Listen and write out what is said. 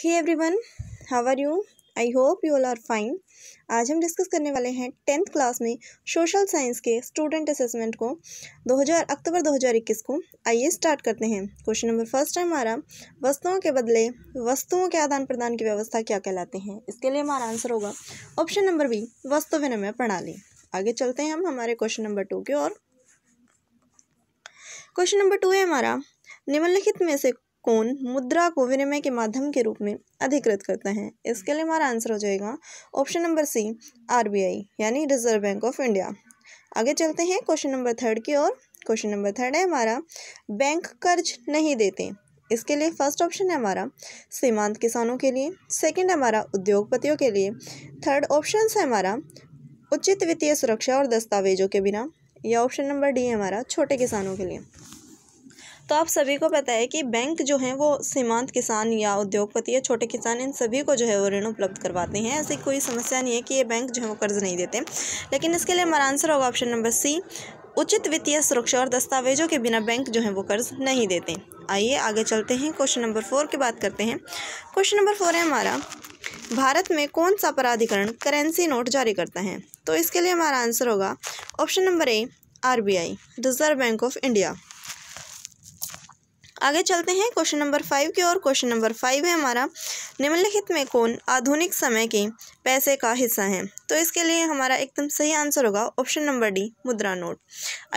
he everyone how are you I hope you all are fine आज हम discuss करने वाले हैं टेंथ क्लास में सोशल साइंस के स्टूडेंट असेसमेंट को 2000 अक्टूबर 2021 को आइए स्टार्ट करते हैं क्वेश्चन नंबर फर्स्ट है हमारा वस्तुओं के बदले वस्तुओं के आदान प्रदान की व्यवस्था क्या कहलाते हैं इसके लिए हमारा आंसर होगा ऑप्शन नंबर बी वस्तु विनिमय प्रणाली आगे चलते हैं हम हमारे क्वेश्चन नंबर टू की ओर क्वेश्चन नंबर टू है हमारा निम्नलिखित में से कौन मुद्रा को विनिमय के माध्यम के रूप में अधिकृत करता है इसके लिए हमारा आंसर हो जाएगा ऑप्शन नंबर सी आरबीआई यानी रिजर्व बैंक ऑफ इंडिया आगे चलते हैं क्वेश्चन नंबर थर्ड की ओर क्वेश्चन नंबर थर्ड है हमारा बैंक कर्ज नहीं देते इसके लिए फर्स्ट ऑप्शन है हमारा सीमांत किसानों के लिए सेकंड हमारा उद्योगपतियों के लिए थर्ड ऑप्शन है हमारा उचित वित्तीय सुरक्षा और दस्तावेजों के बिना या ऑप्शन नंबर डी है हमारा छोटे किसानों के लिए तो आप सभी को पता है कि बैंक जो हैं वो सीमांत किसान या उद्योगपति या छोटे किसान इन सभी को जो है वो ऋण उपलब्ध करवाते हैं ऐसी कोई समस्या नहीं है कि ये बैंक जो है वो कर्ज नहीं देते लेकिन इसके लिए हमारा आंसर होगा ऑप्शन नंबर सी उचित वित्तीय सुरक्षा और दस्तावेजों के बिना बैंक जो है वो कर्ज नहीं देते आइए आगे चलते हैं क्वेश्चन नंबर फोर की बात करते हैं क्वेश्चन नंबर फोर है हमारा भारत में कौन सा प्राधिकरण करेंसी नोट जारी करता है तो इसके लिए हमारा आंसर होगा option number A RBI reserve bank of India आगे चलते हैं क्वेश्चन नंबर फाइव की और क्वेश्चन नंबर फाइव है हमारा निम्नलिखित में कौन आधुनिक समय के पैसे का हिस्सा है तो इसके लिए हमारा एकदम सही आंसर होगा ऑप्शन नंबर डी मुद्रा नोट